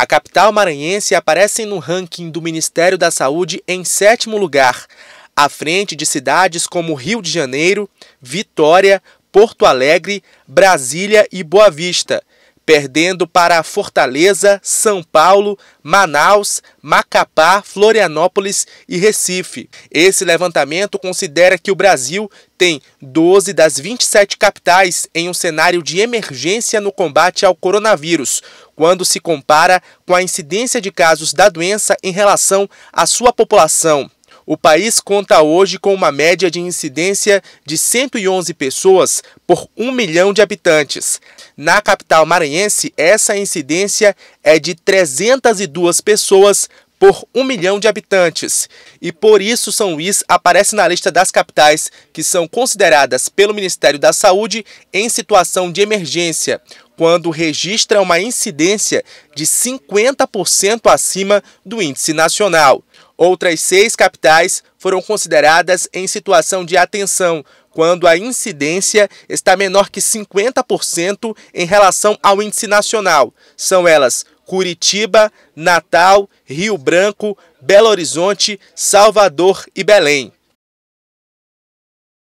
A capital maranhense aparece no ranking do Ministério da Saúde em sétimo lugar, à frente de cidades como Rio de Janeiro, Vitória, Porto Alegre, Brasília e Boa Vista perdendo para Fortaleza, São Paulo, Manaus, Macapá, Florianópolis e Recife. Esse levantamento considera que o Brasil tem 12 das 27 capitais em um cenário de emergência no combate ao coronavírus, quando se compara com a incidência de casos da doença em relação à sua população. O país conta hoje com uma média de incidência de 111 pessoas por 1 milhão de habitantes. Na capital maranhense, essa incidência é de 302 pessoas por um milhão de habitantes. E por isso, São Luís aparece na lista das capitais que são consideradas pelo Ministério da Saúde em situação de emergência, quando registra uma incidência de 50% acima do índice nacional. Outras seis capitais foram consideradas em situação de atenção, quando a incidência está menor que 50% em relação ao índice nacional. São elas Curitiba, Natal, Rio Branco, Belo Horizonte, Salvador e Belém.